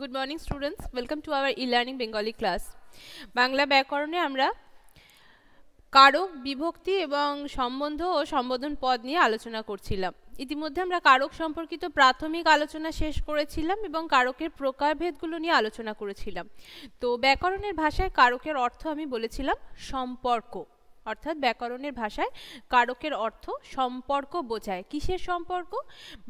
good morning students welcome to our e learning Bengali class Bangla ব্যাকরণে আমরা কারক বিভক্তি এবং সম্বন্ধ ও সম্বোধন পদ নিয়ে আলোচনা করছিলাম ইতিমধ্যে আমরা কারক সম্পর্কিত প্রাথমিক আলোচনা শেষ করেছিলাম এবং কারকের প্রকারভেদগুলো নিয়ে আলোচনা করেছিলাম তো ব্যাকরণের ভাষায় কারকের অর্থ আমি বলেছিলাম সম্পর্ক অর্থাৎ ব্যাকরণের ভাষায় কারকের অর্থ সম্পর্ক বোঝায় কিসের সম্পর্ক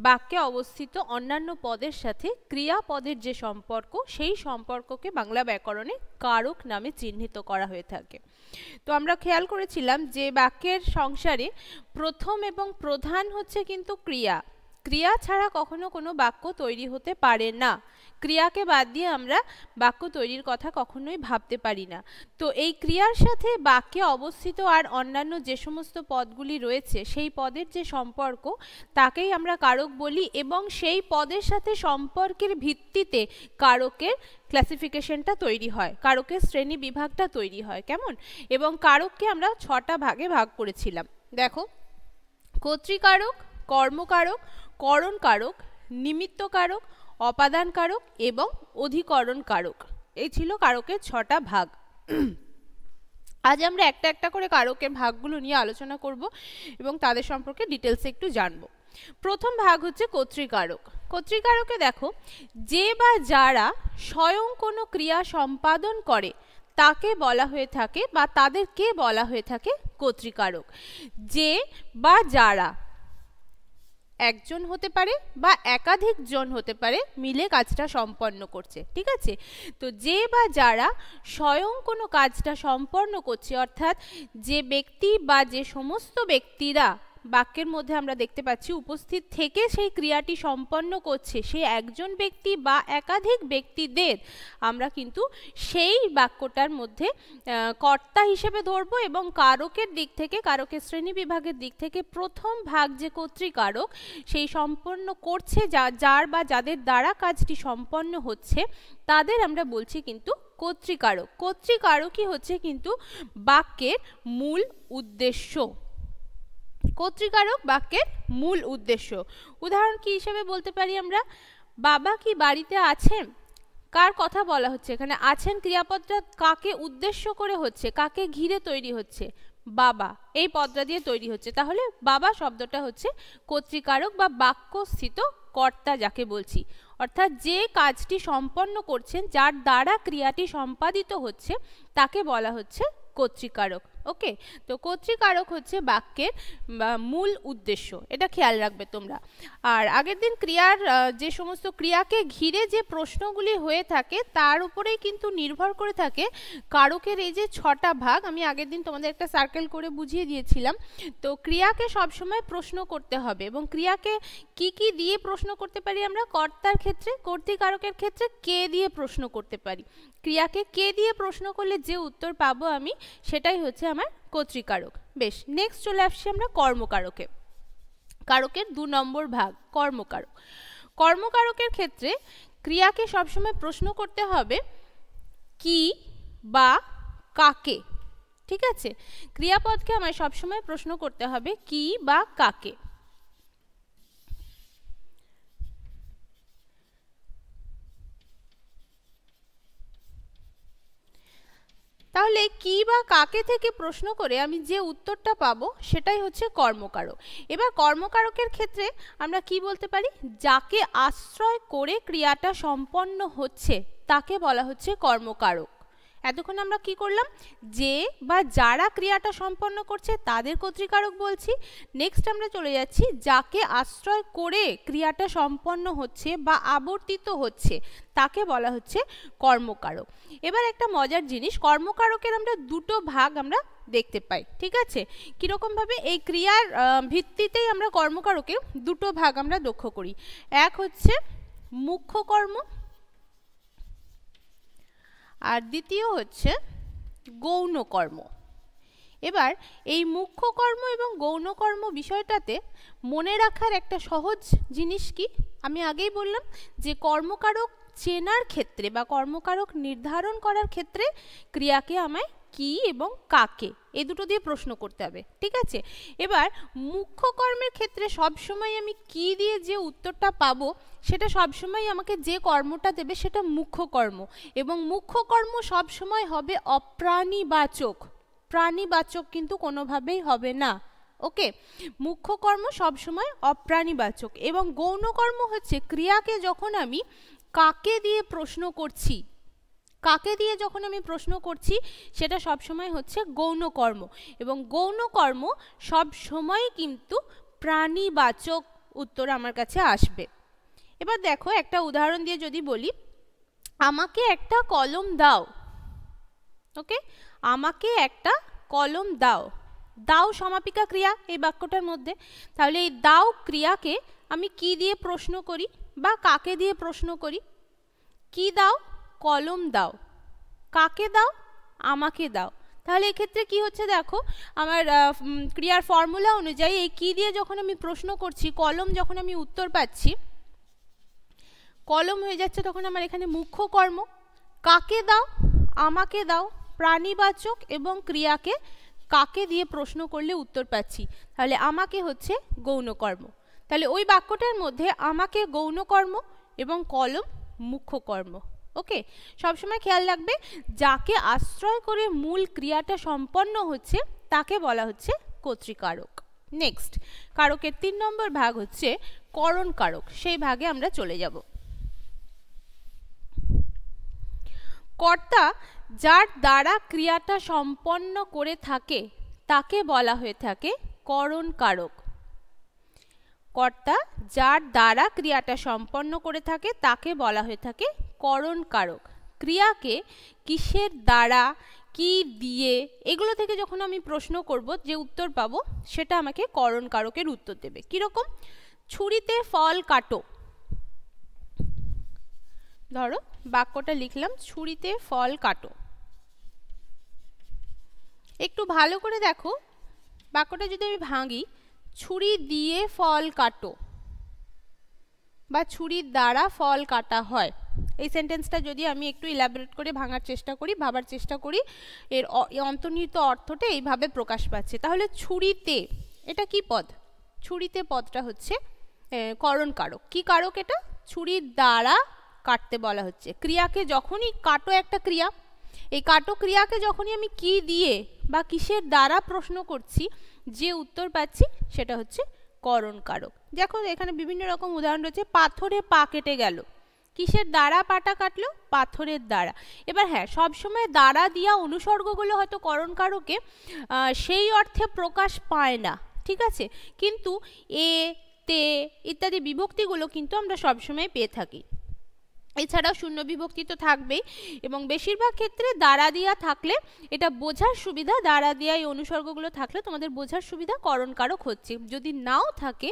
বাক্যে অবস্থিত অন্যান্য পদের সাথে ক্রিয়া পদের যে সম্পর্ক সেই সম্পর্ককে বাংলা ব্যাকরণে কারক নামে চিহ্নিত করা হয়ে থাকে তো আমরা খেয়াল করেছিলাম যে বাক্যের সংসারে প্রথম এবং প্রধান হচ্ছে কিন্তু ক্রিয়া ক্রিয়া ছাড়া কখনো কোনো বাক্য তৈরি হতে পারে না ক্রিয়াকে বাদ দিয়ে আমরা বাক্য তৈরির কথা কখনোই ভাবতে পারি না তো এই ক্রিয়ার সাথে বাক্যে অবস্থিত আর অন্যান্য যে সমস্ত পদগুলি রয়েছে সেই পদের যে সম্পর্ক তাকেই আমরা কারক বলি এবং সেই পদের সাথে সম্পর্কের ভিত্তিতে কারকের ক্লাসিফিকেশনটা তৈরি হয় কারকের শ্রেণী বিভাগটা তৈরি হয় কেমন এবং কারককে আমরা ছটা ভাগে ভাগ করেছিলাম দেখো কর্তৃকারক কর্মকারক করণকারক নিমিত্তকারক অপাদানকারক এবং অধিকরণকারক এই ছিল কারকের ছটা ভাগ আজ আমরা একটা একটা করে কারকের ভাগগুলো নিয়ে আলোচনা করব এবং তাদের সম্পর্কে ডিটেলসে একটু জানব প্রথম ভাগ হচ্ছে কর্তৃকারক কর্তৃকারকে দেখো যে বা যারা স্বয়ং কোনো ক্রিয়া সম্পাদন করে তাকে বলা হয়ে থাকে বা তাদেরকে বলা হয়ে থাকে কর্তৃকারক যে বা যারা একজন হতে পারে বা একাধিক জন হতে পারে মিলে কাজটা সম্পন্ন করছে ঠিক আছে তো যে বা যারা স্বয়ং কোনো কাজটা সম্পন্ন করছে অর্থাৎ যে ব্যক্তি বা যে সমস্ত ব্যক্তিরা বাক্যের মধ্যে আমরা দেখতে পাচ্ছি উপস্থিত থেকে সেই ক্রিয়াটি সম্পন্ন করছে সেই একজন ব্যক্তি বা একাধিক ব্যক্তিদের আমরা কিন্তু সেই বাক্যটার মধ্যে কর্তা হিসেবে ধরব এবং কারকের দিক থেকে কারকের শ্রেণী বিভাগের দিক থেকে প্রথম ভাগ যে কর্তৃকারক সেই সম্পন্ন করছে যা যার বা যাদের দ্বারা কাজটি সম্পন্ন হচ্ছে তাদের আমরা বলছি কিন্তু কর্তৃকারক কর্তৃকারকই হচ্ছে কিন্তু বাক্যের মূল উদ্দেশ্য কর্তৃকারক বাক্যের মূল উদ্দেশ্য উদাহরণ কি হিসেবে বলতে পারি আমরা বাবা কি বাড়িতে আছেন কার কথা বলা হচ্ছে এখানে আছেন ক্রিয়াপদটা কাকে উদ্দেশ্য করে হচ্ছে কাকে ঘিরে তৈরি হচ্ছে বাবা এই পদটা দিয়ে তৈরি হচ্ছে তাহলে বাবা শব্দটা হচ্ছে কর্তৃকারক বা বাক্যস্থিত কর্তা যাকে বলছি অর্থাৎ যে কাজটি সম্পন্ন করছেন যার দ্বারা ক্রিয়াটি সম্পাদিত হচ্ছে তাকে বলা হচ্ছে কর্তৃকারক ওকে তো কর্তৃকারক হচ্ছে বাক্যের মূল উদ্দেশ্য এটা খেয়াল রাখবে তোমরা আর আগের দিন ক্রিয়ার যে সমস্ত ক্রিয়াকে ঘিরে যে প্রশ্নগুলি হয়ে থাকে তার উপরেই কিন্তু নির্ভর করে থাকে কারকের এই যে ছটা ভাগ আমি আগের দিন তোমাদের একটা সার্কেল করে বুঝিয়ে দিয়েছিলাম তো ক্রিয়াকে সবসময় প্রশ্ন করতে হবে এবং ক্রিয়াকে কি কি দিয়ে প্রশ্ন করতে পারি আমরা কর্তার ক্ষেত্রে কর্তৃকারকের ক্ষেত্রে কে দিয়ে প্রশ্ন করতে পারি ক্রিয়াকে কে দিয়ে প্রশ্ন করলে যে উত্তর পাবো আমি সেটাই হচ্ছে আমার কর্তৃকারক বেশ নেক্সট চলে আসছি আমরা কর্মকারকে কারকের দু নম্বর ভাগ কর্মকারক কর্মকারকের ক্ষেত্রে ক্রিয়াকে সবসময় প্রশ্ন করতে হবে কি বা কাকে ঠিক আছে ক্রিয়াপদকে আমায় সবসময় প্রশ্ন করতে হবে কি বা কাকে তাহলে কি বা কাকে থেকে প্রশ্ন করে আমি যে উত্তরটা পাবো সেটাই হচ্ছে কর্মকারক এবার কর্মকারকের ক্ষেত্রে আমরা কি বলতে পারি যাকে আশ্রয় করে ক্রিয়াটা সম্পন্ন হচ্ছে তাকে বলা হচ্ছে কর্মকারক এতক্ষণ আমরা কি করলাম যে বা যারা ক্রিয়াটা সম্পন্ন করছে তাদের কর্তৃকারক বলছি নেক্সট আমরা চলে যাচ্ছি যাকে আশ্রয় করে ক্রিয়াটা সম্পন্ন হচ্ছে বা আবর্তিত হচ্ছে তাকে বলা হচ্ছে কর্মকারক এবার একটা মজার জিনিস কর্মকারকের আমরা দুটো ভাগ আমরা দেখতে পাই ঠিক আছে কীরকমভাবে এই ক্রিয়ার ভিত্তিতেই আমরা কর্মকারকে দুটো ভাগ আমরা লক্ষ্য করি এক হচ্ছে মুখ্য কর্ম আর দ্বিতীয় হচ্ছে গৌণ কর্ম এবার এই মুখ্য কর্ম এবং গৌণ কর্ম বিষয়টাতে মনে রাখার একটা সহজ জিনিস কি আমি আগেই বললাম যে কর্মকারক চেনার ক্ষেত্রে বা কর্মকারক নির্ধারণ করার ক্ষেত্রে ক্রিয়াকে আমায় কি এবং কাকে এ দুটো দিয়ে প্রশ্ন করতে হবে ঠিক আছে এবার মুখ্য কর্মের ক্ষেত্রে সবসময় আমি কি দিয়ে যে উত্তরটা পাবো সেটা সবসময় আমাকে যে কর্মটা দেবে সেটা মুখ্য কর্ম এবং মুখ্য কর্ম সবসময় হবে অপ্রাণীবাচক প্রাণীবাচক কিন্তু কোনোভাবেই হবে না ওকে মুখ্য কর্ম সবসময় অপ্রাণীবাচক এবং গৌণকর্ম হচ্ছে ক্রিয়াকে যখন আমি কাকে দিয়ে প্রশ্ন করছি কাকে দিয়ে যখন আমি প্রশ্ন করছি সেটা সব সময় হচ্ছে গৌণকর্ম এবং গৌণকর্ম সব সময় কিন্তু প্রাণীবাচক উত্তর আমার কাছে আসবে এবার দেখো একটা উদাহরণ দিয়ে যদি বলি আমাকে একটা কলম দাও ওকে আমাকে একটা কলম দাও দাও সমাপিকা ক্রিয়া এই বাক্যটার মধ্যে তাহলে এই দাও ক্রিয়াকে আমি কি দিয়ে প্রশ্ন করি বা কাকে দিয়ে প্রশ্ন করি কি দাও কলম দাও কাকে দাও আমাকে দাও তাহলে এক্ষেত্রে কি হচ্ছে দেখো আমার ক্রিয়ার ফর্মুলা অনুযায়ী এই কী দিয়ে যখন আমি প্রশ্ন করছি কলম যখন আমি উত্তর পাচ্ছি কলম হয়ে যাচ্ছে তখন আমার এখানে মুখ্য কর্ম কাকে দাও আমাকে দাও প্রাণীবাচক এবং ক্রিয়াকে কাকে দিয়ে প্রশ্ন করলে উত্তর পাচ্ছি তাহলে আমাকে হচ্ছে গৌণকর্ম তাহলে ওই বাক্যটার মধ্যে আমাকে গৌণকর্ম এবং কলম মুখ্য কর্ম ওকে সবসময় খেয়াল রাখবে যাকে আশ্রয় করে মূল ক্রিয়াটা সম্পন্ন হচ্ছে তাকে বলা হচ্ছে কর্তৃকারক নেক্সট কারকের তিন নম্বর ভাগ হচ্ছে করণ কারক সেই ভাগে আমরা চলে যাব কর্তা যার দ্বারা ক্রিয়াটা সম্পন্ন করে থাকে তাকে বলা হয়ে থাকে করণ কারক কর্তা যার দ্বারা ক্রিয়াটা সম্পন্ন করে থাকে তাকে বলা হয়ে থাকে করণকারক ক্রিয়াকে কিসের দ্বারা কি দিয়ে এগুলো থেকে যখন আমি প্রশ্ন করব যে উত্তর পাব সেটা আমাকে করণকারকের উত্তর দেবে কীরকম ছুরিতে ফল কাটো ধরো বাক্যটা লিখলাম ছুরিতে ফল কাটো একটু ভালো করে দেখো বাক্যটা যদি আমি ভাঙি ছুরি দিয়ে ফল কাটো বা ছুরির দ্বারা ফল কাটা হয় এই সেন্টেন্সটা যদি আমি একটু ইলাবরেট করে ভাঙার চেষ্টা করি ভাবার চেষ্টা করি এর অন্তর্নিহিত অর্থটা এইভাবে প্রকাশ পাচ্ছে তাহলে ছুরিতে এটা কি পদ ছুরিতে পদটা হচ্ছে করণ কারক কি কারক এটা ছুরির দ্বারা কাটতে বলা হচ্ছে ক্রিয়াকে যখনই কাটো একটা ক্রিয়া এই কাটো ক্রিয়াকে যখনই আমি কি দিয়ে বা কিসের দ্বারা প্রশ্ন করছি যে উত্তর পাচ্ছি সেটা হচ্ছে করণ কারক দেখো এখানে বিভিন্ন রকম উদাহরণ রয়েছে পাথরে পা কেটে গেল কিসের দ্বারা পাটা কাটলো পাথরের দ্বারা এবার হ্যাঁ সবসময় দ্বারা দিয়া অনুসর্গগুলো হয়তো করণ কারকে সেই অর্থে প্রকাশ পায় না ঠিক আছে কিন্তু এ তে ইত্যাদি বিভক্তিগুলো কিন্তু আমরা সবসময় পেয়ে থাকি এছাড়াও শূন্য বিভক্তি তো থাকবেই এবং বেশিরভাগ ক্ষেত্রে দ্বারা দিয়া থাকলে এটা বোঝার সুবিধা দ্বারা দিয়া এই অনুসর্গগুলো থাকলে তোমাদের বোঝার সুবিধা করণকারক হচ্ছে যদি নাও থাকে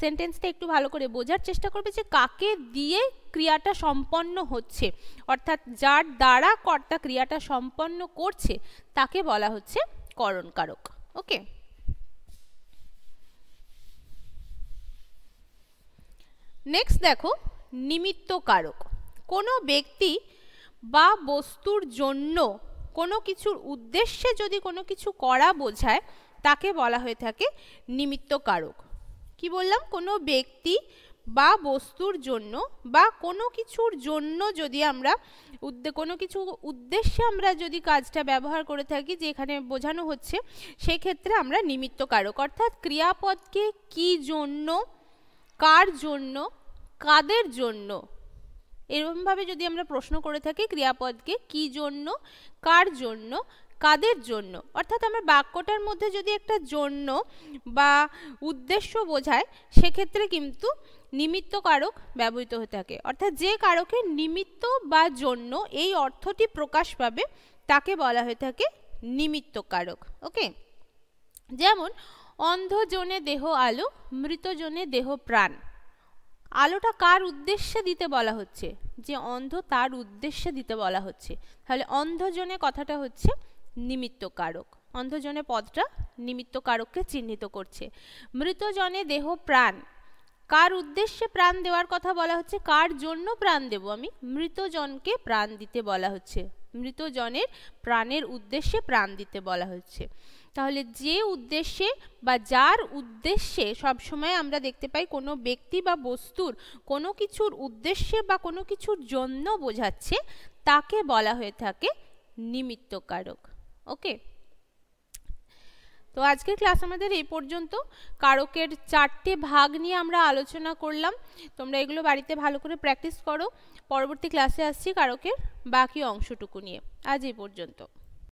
সেন্টেন্সটা একটু ভালো করে বোঝার চেষ্টা করবে যে কাকে দিয়ে ক্রিয়াটা সম্পন্ন হচ্ছে অর্থাৎ যার দ্বারা কর্তা ক্রিয়াটা সম্পন্ন করছে তাকে বলা হচ্ছে করণকারক ওকে নেক্সট দেখো নিমিত্ত কারক কোনো ব্যক্তি বা বস্তুর জন্য কোনো কিছুর উদ্দেশ্যে যদি কোনো কিছু করা বোঝায় তাকে বলা হয়ে থাকে নিমিত্ত কারক কি বললাম কোনো ব্যক্তি বা বস্তুর জন্য বা কোনো কিছুর জন্য যদি আমরা কোনো কিছু উদ্দেশ্যে আমরা যদি কাজটা ব্যবহার করে থাকি যে এখানে বোঝানো হচ্ছে সেক্ষেত্রে আমরা নিমিত্ত কারক অর্থাৎ ক্রিয়াপদকে কি জন্য কার জন্য কাদের জন্য এরকমভাবে যদি আমরা প্রশ্ন করে থাকি ক্রিয়াপদকে কি জন্য কার জন্য কাদের জন্য অর্থাৎ আমরা বাক্যটার মধ্যে যদি একটা জন্য বা উদ্দেশ্য বোঝায় সেক্ষেত্রে কিন্তু নিমিত্ত কারক ব্যবহৃত হয়ে থাকে অর্থাৎ যে কারকের নিমিত্ত বা জন্য এই অর্থটি প্রকাশ পাবে তাকে বলা হয়ে থাকে নিমিত্ত কারক ওকে যেমন অন্ধজনে দেহ আলো মৃতজনে দেহ প্রাণ আলোটা কার উদ্দেশ্যে দিতে বলা হচ্ছে যে অন্ধ তার উদ্দেশ্যে দিতে বলা হচ্ছে তাহলে অন্ধজনে কথাটা হচ্ছে নিমিত্ত কারক অন্ধজনে পদটা নিমিত্ত কারককে চিহ্নিত করছে মৃতজনে দেহ প্রাণ কার উদ্দেশ্যে প্রাণ দেওয়ার কথা বলা হচ্ছে কার জন্য প্রাণ দেব আমি মৃতজনকে প্রাণ দিতে বলা হচ্ছে মৃতজনের প্রাণের উদ্দেশ্যে প্রাণ দিতে বলা হচ্ছে তাহলে যে উদ্দেশ্যে বা যার উদ্দেশ্যে সবসময় আমরা দেখতে পাই কোনো ব্যক্তি বা বস্তুর কোনো কিছুর উদ্দেশ্যে বা কোনো কিছুর জন্য বোঝাচ্ছে তাকে বলা হয়ে থাকে নিমিত্তকারক ওকে তো আজকের ক্লাস আমাদের এই পর্যন্ত কারকের চারটে ভাগ নিয়ে আমরা আলোচনা করলাম তোমরা এগুলো বাড়িতে ভালো করে প্র্যাকটিস করো পরবর্তী ক্লাসে আসছি কারকের বাকি অংশটুকু নিয়ে আজ এই পর্যন্ত